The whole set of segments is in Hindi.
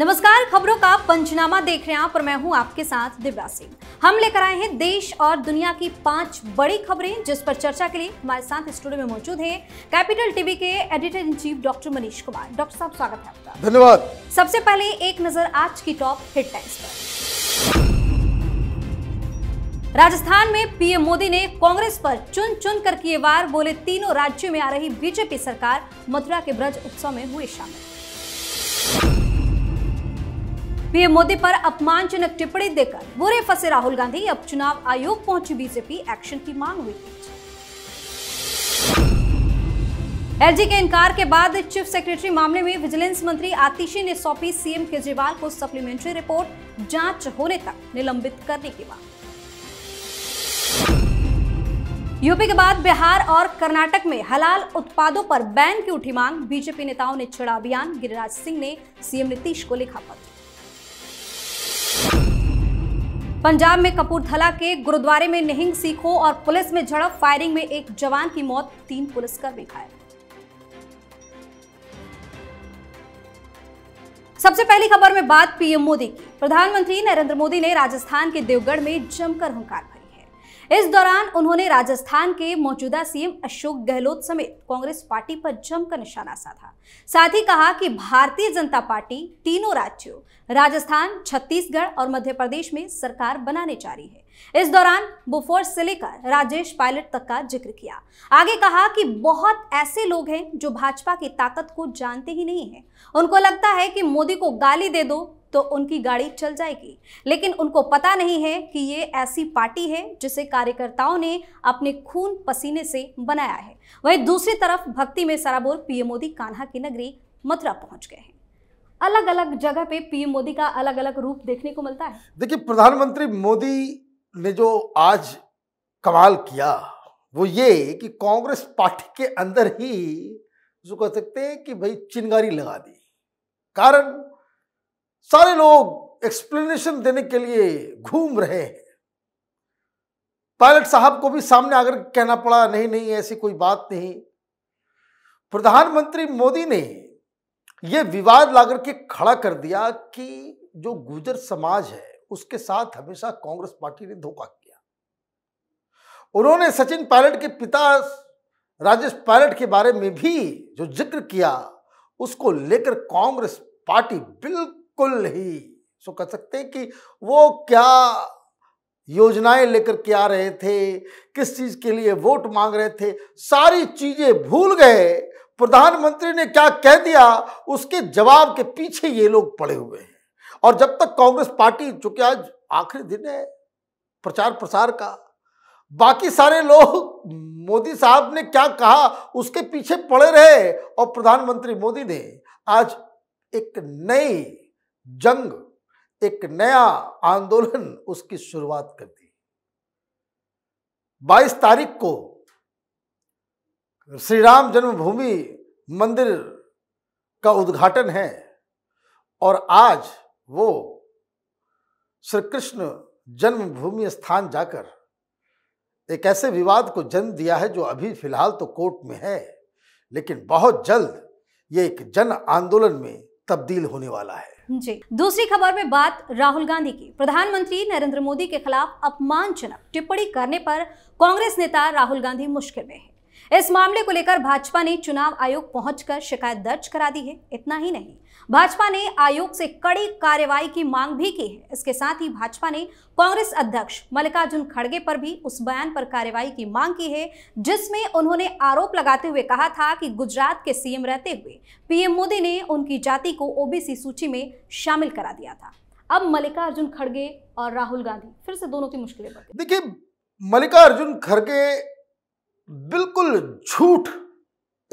नमस्कार खबरों का पंचनामा देख रहे हैं आप और मैं हूं आपके साथ दिव्या सिंह हम लेकर आए हैं देश और दुनिया की पांच बड़ी खबरें जिस पर चर्चा के लिए हमारे साथ स्टूडियो में मौजूद हैं कैपिटल टीवी के editor in chief doctor Manish Kumar doctor साहब स्वागत है आपका धन्यवाद सबसे पहले एक नजर आज की टॉप हेडलाइंस पर राजस्थान में पीएम मोदी ने कांग्रेस पर चुन चुन कर किए वार बोले तीनों राज्यों में आ रही बीजेपी सरकार मथुरा के ब्रज उत्सव में हुए शामिल पीएम मोदी पर अपमानजनक टिप्पणी देकर बुरे फंसे राहुल गांधी अब चुनाव आयोग पहुंची बीजेपी एक्शन की मांग हुई एलजी के इनकार के बाद चीफ सेक्रेटरी मामले में विजिलेंस मंत्री आतिशी ने सौंपी सीएम केजरीवाल को सप्लीमेंट्री रिपोर्ट जांच होने तक निलंबित करने की मांग यूपी के बाद बिहार और कर्नाटक में हलाल उत्पादों पर बैन की उठी मांग बीजेपी नेताओं ने छेड़ा अभियान गिरिराज सिंह ने सीएम नीतीश को लिखा पत्र पंजाब में कपूरथला के गुरुद्वारे में निहिंग सिखों और पुलिस में झड़प फायरिंग में एक जवान की मौत तीन पुलिसकर्मी घायल सबसे पहली खबर में बात पीएम मोदी की प्रधानमंत्री नरेंद्र मोदी ने राजस्थान के देवगढ़ में जमकर हंकार भरी है इस दौरान उन्होंने राजस्थान के मौजूदा सीएम अशोक गहलोत समेत कांग्रेस पार्टी पर जमकर निशाना साधा साथ ही कहा कि भारतीय जनता पार्टी तीनों राज्यों राजस्थान छत्तीसगढ़ और मध्य प्रदेश में सरकार बनाने जा रही है इस दौरान बुफोर्स से लेकर राजेश पायलट तक का जिक्र किया आगे कहा कि बहुत ऐसे लोग हैं जो भाजपा की ताकत को जानते ही नहीं है उनको लगता है कि मोदी को गाली दे दो तो उनकी गाड़ी चल जाएगी लेकिन उनको पता नहीं है कि ये ऐसी पार्टी है जिसे कार्यकर्ताओं ने अपने खून पसीने से बनाया है वहीं दूसरी तरफ भक्ति में सराबोर पीएम मोदी कान्हा की नगरी मथुरा पहुंच गए हैं अलग अलग जगह पे पीएम मोदी का अलग अलग रूप देखने को मिलता है देखिए प्रधानमंत्री मोदी ने जो आज कमाल किया वो ये कि कांग्रेस पार्टी के अंदर ही जो कह सकते हैं कि भाई चिंगारी लगा दी कारण सारे लोग एक्सप्लेनेशन देने के लिए घूम रहे हैं पायलट साहब को भी सामने आकर कहना पड़ा नहीं नहीं ऐसी कोई बात नहीं प्रधानमंत्री मोदी ने यह विवाद लाकर के खड़ा कर दिया कि जो गुजर समाज है उसके साथ हमेशा कांग्रेस पार्टी ने धोखा किया उन्होंने सचिन पायलट के पिता राजेश पायलट के बारे में भी जो जिक्र किया उसको लेकर कांग्रेस पार्टी बिल्कुल कुल ही सो कह सकते हैं कि वो क्या योजनाएं लेकर के आ रहे थे किस चीज के लिए वोट मांग रहे थे सारी चीजें भूल गए प्रधानमंत्री ने क्या कह दिया उसके जवाब के पीछे ये लोग पड़े हुए हैं और जब तक कांग्रेस पार्टी चूंकि आज आखिरी दिन है प्रचार प्रसार का बाकी सारे लोग मोदी साहब ने क्या कहा उसके पीछे पड़े रहे और प्रधानमंत्री मोदी ने आज एक नई जंग एक नया आंदोलन उसकी शुरुआत कर दी 22 तारीख को श्री राम जन्मभूमि मंदिर का उद्घाटन है और आज वो श्री कृष्ण जन्मभूमि स्थान जाकर एक ऐसे विवाद को जन्म दिया है जो अभी फिलहाल तो कोर्ट में है लेकिन बहुत जल्द ये एक जन आंदोलन में तब्दील होने वाला है जी दूसरी खबर में बात राहुल गांधी की प्रधानमंत्री नरेंद्र मोदी के खिलाफ अपमानजनक टिप्पणी करने पर कांग्रेस नेता राहुल गांधी मुश्किल में है इस मामले को लेकर भाजपा ने चुनाव आयोग पहुंचकर शिकायत दर्ज करा दी है इतना ही नहीं भाजपा ने आयोग से कड़ी कार्रवाई की मांग भी की है इसके साथ ही भाजपा ने कांग्रेस अध्यक्ष मल्लिकार्जुन खड़गे पर भी उस बयान पर कार्रवाई की मांग की है जिसमें उन्होंने आरोप लगाते हुए कहा था कि गुजरात के सीएम रहते हुए पीएम मोदी ने उनकी जाति को ओबीसी सूची में शामिल करा दिया था अब मल्लिकार्जुन खड़गे और राहुल गांधी फिर से दोनों की मुश्किलें बढ़ देखिए मल्लिकार्जुन खड़गे बिल्कुल झूठ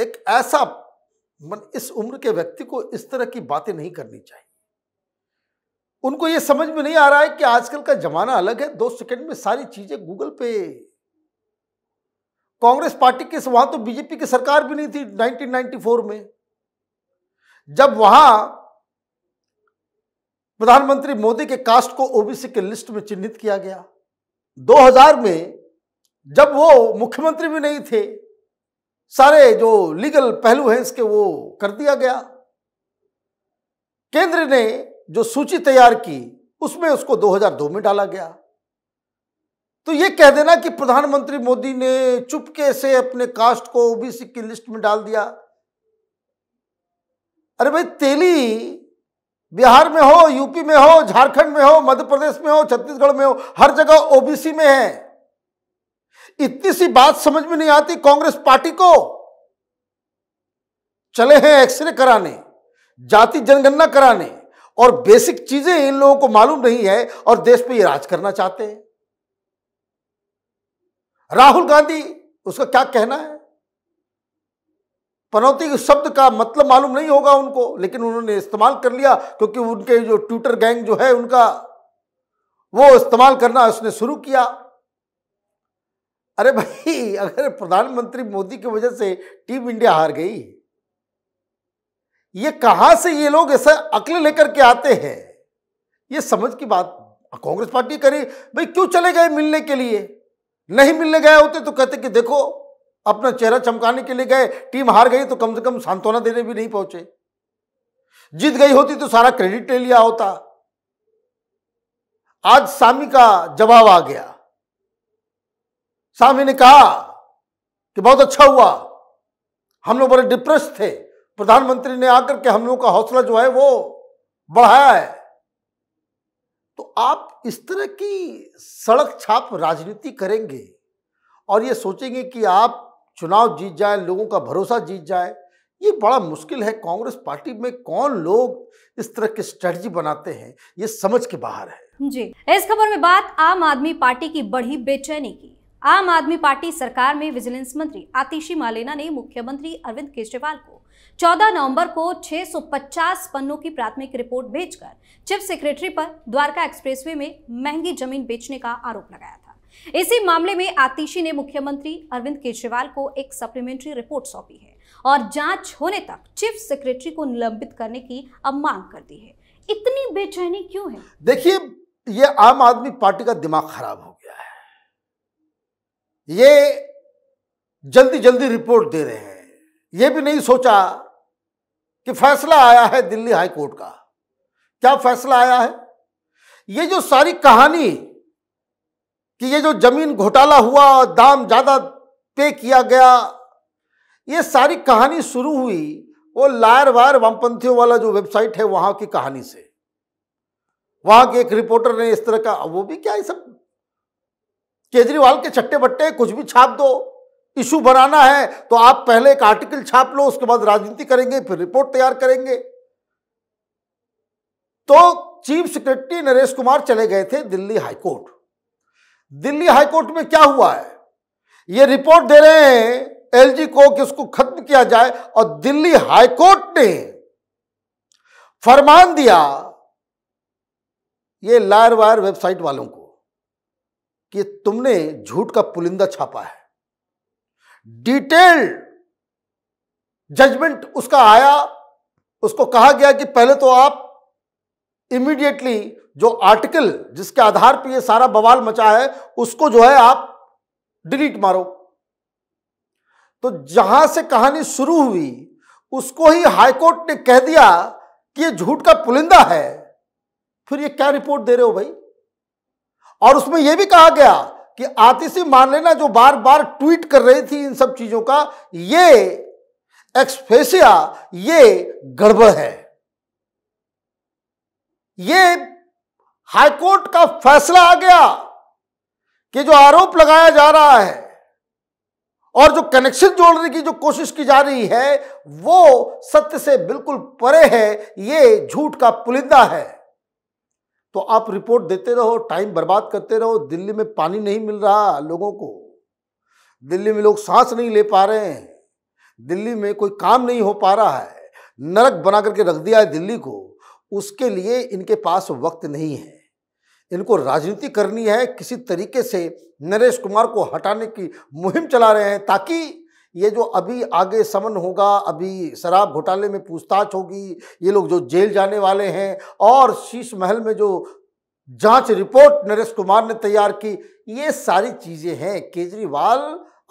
एक ऐसा मन इस उम्र के व्यक्ति को इस तरह की बातें नहीं करनी चाहिए उनको ये समझ में नहीं आ रहा है कि आजकल का जमाना अलग है दो सेकंड में सारी चीजें गूगल पे कांग्रेस पार्टी के वहां तो बीजेपी की सरकार भी नहीं थी 1994 में जब वहां प्रधानमंत्री मोदी के कास्ट को ओबीसी के लिस्ट में चिन्हित किया गया 2000 में जब वो मुख्यमंत्री भी नहीं थे सारे जो लीगल पहलू हैं इसके वो कर दिया गया केंद्र ने जो सूची तैयार की उसमें उसको 2002 में डाला गया तो ये कह देना कि प्रधानमंत्री मोदी ने चुपके से अपने कास्ट को ओबीसी की लिस्ट में डाल दिया अरे भाई तेली बिहार में हो यूपी में हो झारखंड में हो मध्य प्रदेश में हो छत्तीसगढ़ में हो हर जगह ओबीसी में है इतनी सी बात समझ में नहीं आती कांग्रेस पार्टी को चले हैं एक्सरे कराने जाति जनगणना कराने और बेसिक चीजें इन लोगों को मालूम नहीं है और देश पे ये राज करना चाहते हैं राहुल गांधी उसका क्या कहना है पनौती के शब्द का मतलब मालूम नहीं होगा उनको लेकिन उन्होंने इस्तेमाल कर लिया क्योंकि उनके जो ट्विटर गैंग जो है उनका वो इस्तेमाल करना उसने शुरू किया अरे भाई अगर प्रधानमंत्री मोदी की वजह से टीम इंडिया हार गई ये कहां से ये लोग ऐसा अकल लेकर के आते हैं ये समझ की बात कांग्रेस पार्टी करी भाई क्यों चले गए मिलने के लिए नहीं मिलने गए होते तो कहते कि देखो अपना चेहरा चमकाने के लिए गए टीम हार गई तो कम से कम सांत्वना देने भी नहीं पहुंचे जीत गई होती तो सारा क्रेडिट ले लिया होता आज सामी का जवाब आ गया स्वामी ने कहा कि बहुत अच्छा हुआ हम लोग बड़े डिप्रेस थे प्रधानमंत्री ने आकर के हम लोगों का हौसला जो है वो बढ़ाया है तो आप इस तरह की सड़क छाप राजनीति करेंगे और ये सोचेंगे कि आप चुनाव जीत जाए लोगों का भरोसा जीत जाए ये बड़ा मुश्किल है कांग्रेस पार्टी में कौन लोग इस तरह की स्ट्रेटजी बनाते हैं ये समझ के बाहर है जी इस खबर में बात आम आदमी पार्टी की बढ़ी बेचैनी की आम आदमी पार्टी सरकार में विजिलेंस मंत्री आतिशी मालेना ने मुख्यमंत्री अरविंद केजरीवाल को 14 नवंबर को 650 पन्नों की प्राथमिक रिपोर्ट भेजकर चीफ सेक्रेटरी पर द्वारका एक्सप्रेसवे में महंगी जमीन बेचने का आरोप लगाया था इसी मामले में आतिशी ने मुख्यमंत्री अरविंद केजरीवाल को एक सप्लीमेंट्री रिपोर्ट सौंपी है और जांच होने तक चीफ सेक्रेटरी को निलंबित करने की अब मांग कर दी है इतनी बेचैनी क्यों है देखिए यह आम आदमी पार्टी का दिमाग खराब हो ये जल्दी जल्दी रिपोर्ट दे रहे हैं ये भी नहीं सोचा कि फैसला आया है दिल्ली हाई कोर्ट का क्या फैसला आया है ये जो सारी कहानी कि ये जो जमीन घोटाला हुआ दाम ज़्यादा पे किया गया ये सारी कहानी शुरू हुई वो लायर वायर वामपंथियों वाला जो वेबसाइट है वहाँ की कहानी से वहाँ के एक रिपोर्टर ने इस तरह का वो भी क्या ये सब केजरीवाल के चट्टे बट्टे कुछ भी छाप दो इशू बनाना है तो आप पहले एक आर्टिकल छाप लो उसके बाद राजनीति करेंगे फिर रिपोर्ट तैयार करेंगे तो चीफ सेक्रेटरी नरेश कुमार चले गए थे दिल्ली हाईकोर्ट दिल्ली हाईकोर्ट में क्या हुआ है ये रिपोर्ट दे रहे हैं एलजी को कि उसको खत्म किया जाए और दिल्ली हाईकोर्ट ने फरमान दिया ये लायर वायर वेबसाइट वालों को कि तुमने झूठ का पुलिंदा छापा है डिटेल्ड जजमेंट उसका आया उसको कहा गया कि पहले तो आप इमीडिएटली जो आर्टिकल जिसके आधार पर यह सारा बवाल मचा है उसको जो है आप डिलीट मारो तो जहां से कहानी शुरू हुई उसको ही हाईकोर्ट ने कह दिया कि ये झूठ का पुलिंदा है फिर ये क्या रिपोर्ट दे रहे हो भाई और उसमें यह भी कहा गया कि आतिशी लेना जो बार बार ट्वीट कर रही थी इन सब चीजों का ये एक्सफेसिया ये गड़बड़ है ये हाईकोर्ट का फैसला आ गया कि जो आरोप लगाया जा रहा है और जो कनेक्शन जोड़ने की जो कोशिश की जा रही है वो सत्य से बिल्कुल परे है ये झूठ का पुलिंदा है तो आप रिपोर्ट देते रहो टाइम बर्बाद करते रहो दिल्ली में पानी नहीं मिल रहा लोगों को दिल्ली में लोग सांस नहीं ले पा रहे हैं दिल्ली में कोई काम नहीं हो पा रहा है नरक बना करके रख दिया है दिल्ली को उसके लिए इनके पास वक्त नहीं है इनको राजनीति करनी है किसी तरीके से नरेश कुमार को हटाने की मुहिम चला रहे हैं ताकि ये जो अभी आगे समन होगा अभी शराब घोटाले में पूछताछ होगी ये लोग जो जेल जाने वाले हैं और शीश महल में जो जांच रिपोर्ट नरेश कुमार ने तैयार की ये सारी चीज़ें हैं केजरीवाल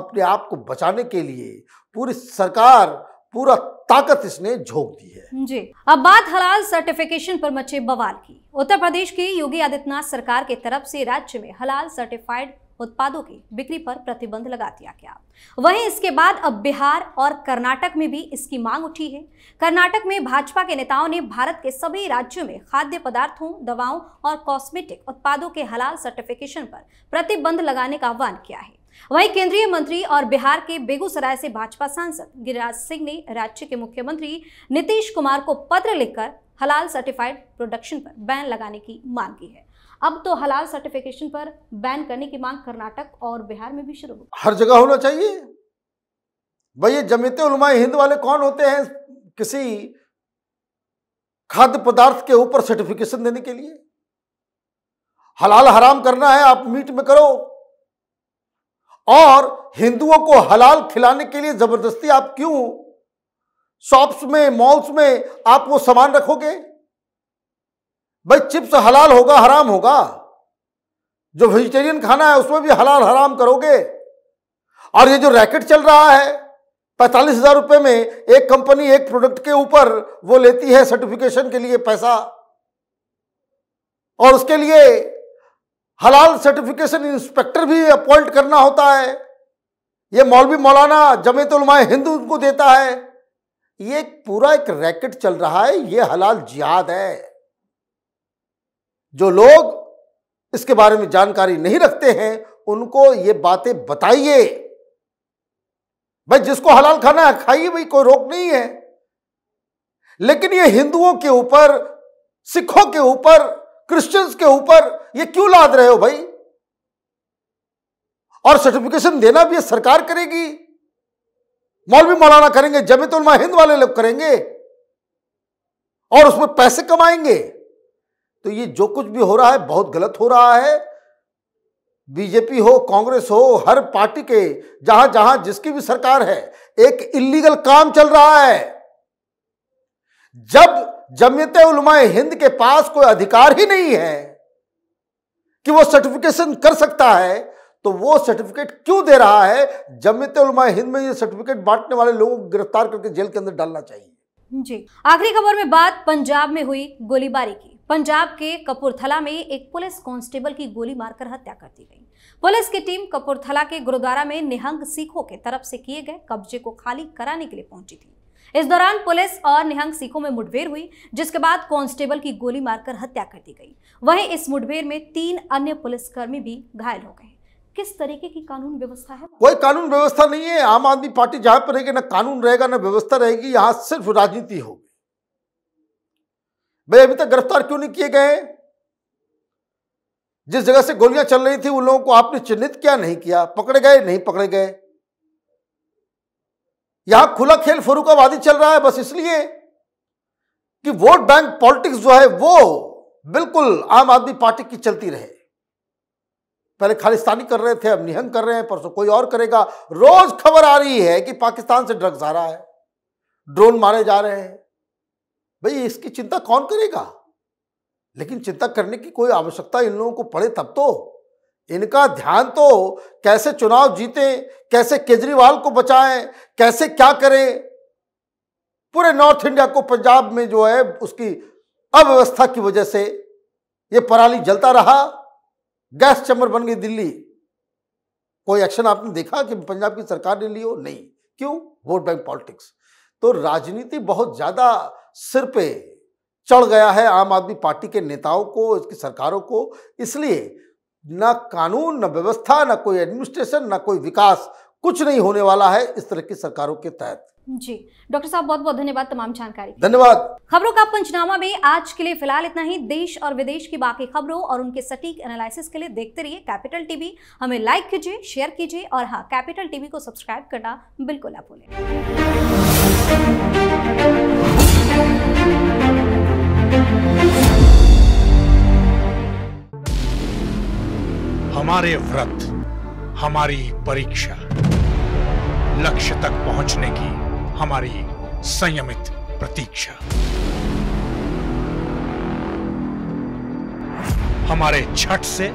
अपने आप को बचाने के लिए पूरी सरकार पूरा ताकत इसने झोंक दी है जी अब बात हलाल सर्टिफिकेशन पर मचे बवाल की उत्तर प्रदेश की योगी आदित्यनाथ सरकार के तरफ से राज्य में हलाल सर्टिफाइड उत्पादों की बिक्री पर प्रतिबंध लगा दिया गया वहीं इसके बाद अब बिहार और कर्नाटक में भी इसकी मांग उठी है कर्नाटक में भाजपा के नेताओं ने भारत के सभी राज्यों में खाद्य पदार्थों दवाओं और कॉस्मेटिक उत्पादों के हलाल सर्टिफिकेशन पर प्रतिबंध लगाने का आह्वान किया है वहीं केंद्रीय मंत्री और बिहार के बेगूसराय से भाजपा सांसद गिरिराज सिंह ने राज्य के मुख्यमंत्री नीतीश कुमार को पत्र लिखकर हलाल सर्टिफाइड प्रोडक्शन पर बैन लगाने की मांग की है अब तो हलाल सर्टिफिकेशन पर बैन करने की मांग कर्नाटक और बिहार में भी शुरू हो हर जगह होना चाहिए भाई ये जमीत उलमा हिंद वाले कौन होते हैं किसी खाद्य पदार्थ के ऊपर सर्टिफिकेशन देने के लिए हलाल हराम करना है आप मीट में करो और हिंदुओं को हलाल खिलाने के लिए जबरदस्ती आप क्यों शॉप्स में मॉल्स में आप वो सामान रखोगे भाई चिप्स हलाल होगा हराम होगा जो वेजिटेरियन खाना है उसमें भी हलाल हराम करोगे और ये जो रैकेट चल रहा है पैंतालीस हजार रुपये में एक कंपनी एक प्रोडक्ट के ऊपर वो लेती है सर्टिफिकेशन के लिए पैसा और उसके लिए हलाल सर्टिफिकेशन इंस्पेक्टर भी अपॉइंट करना होता है ये मौलवी मौलाना जमेत उलमाए हिंदू को देता है ये पूरा एक रैकेट चल रहा है ये हलाल जिहाद है जो लोग इसके बारे में जानकारी नहीं रखते हैं उनको ये बातें बताइए भाई जिसको हलाल खाना है खाइए भाई कोई रोक नहीं है लेकिन ये हिंदुओं के ऊपर सिखों के ऊपर क्रिश्चियंस के ऊपर ये क्यों लाद रहे हो भाई और सर्टिफिकेशन देना भी सरकार करेगी मौलवी मौलाना करेंगे जमीतुलमा हिंद वाले लोग करेंगे और उसमें पैसे कमाएंगे तो ये जो कुछ भी हो रहा है बहुत गलत हो रहा है बीजेपी हो कांग्रेस हो हर पार्टी के जहां जहां जिसकी भी सरकार है एक इलीगल काम चल रहा है जब जमीयत उलमाए हिंद के पास कोई अधिकार ही नहीं है कि वो सर्टिफिकेशन कर सकता है तो वो सर्टिफिकेट क्यों दे रहा है जमीयत उलमाए हिंद में ये सर्टिफिकेट बांटने वाले लोगों को गिरफ्तार करके जेल के अंदर डालना चाहिए जी आखिरी खबर में बात पंजाब में हुई गोलीबारी की पंजाब के कपूरथला में एक पुलिस कांस्टेबल की गोली मारकर हत्या कर दी गई पुलिस की टीम कपूरथला के गुरुद्वारा में निहंग सिखों के तरफ से किए गए कब्जे को खाली कराने के लिए पहुंची थी इस दौरान पुलिस और निहंग सिखों में मुठभेड़ हुई जिसके बाद कांस्टेबल की गोली मारकर हत्या कर दी गई वहीं इस मुठभेड़ में तीन अन्य पुलिसकर्मी भी घायल हो गए किस तरीके की कानून व्यवस्था है कोई कानून व्यवस्था नहीं है आम आदमी पार्टी जहां पर रहेगी ना कानून रहेगा ना व्यवस्था रहेगी यहाँ सिर्फ राजनीति होगी भाई अभी तक गिरफ्तार क्यों नहीं किए गए जिस जगह से गोलियां चल रही थी उन लोगों को आपने चिन्हित क्या नहीं किया पकड़े गए नहीं पकड़े गए यहां खुला खेल फरूकाबादी चल रहा है बस इसलिए कि वोट बैंक पॉलिटिक्स जो है वो बिल्कुल आम आदमी पार्टी की चलती रहे पहले खालिस्तानी कर रहे थे अब निहंग कर रहे हैं परसों कोई और करेगा रोज खबर आ रही है कि पाकिस्तान से ड्रग्स आ रहा है ड्रोन मारे जा रहे हैं भाई इसकी चिंता कौन करेगा लेकिन चिंता करने की कोई आवश्यकता इन लोगों को पड़े तब तो इनका ध्यान तो कैसे चुनाव जीते कैसे केजरीवाल को बचाएं कैसे क्या करें पूरे नॉर्थ इंडिया को पंजाब में जो है उसकी अव्यवस्था की वजह से ये पराली जलता रहा गैस चैम्बर बन गई दिल्ली कोई एक्शन आपने देखा कि पंजाब की सरकार ने ली हो नहीं क्यों वोट बैंक पॉलिटिक्स तो राजनीति बहुत ज़्यादा सिर पे चढ़ गया है आम आदमी पार्टी के नेताओं को इसकी सरकारों को इसलिए न कानून न व्यवस्था न कोई एडमिनिस्ट्रेशन न कोई विकास कुछ नहीं होने वाला है इस तरह की सरकारों के तहत जी डॉक्टर साहब बहुत बहुत धन्यवाद तमाम जानकारी धन्यवाद खबरों का पंचनामा में आज के लिए फिलहाल इतना ही देश और विदेश की बाकी खबरों और उनके सटीक एनालिसिस के लिए देखते रहिए कैपिटल टीवी हमें लाइक कीजिए शेयर कीजिए और हाँ कैपिटल टीवी को सब्सक्राइब करना बिल्कुल ना भूलें हमारे व्रत हमारी परीक्षा लक्ष्य तक पहुंचने की हमारी संयमित प्रतीक्षा हमारे छठ से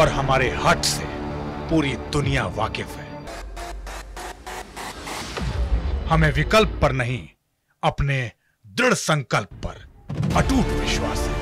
और हमारे हट से पूरी दुनिया वाकिफ है हमें विकल्प पर नहीं अपने दृढ़ संकल्प पर अटूट विश्वास है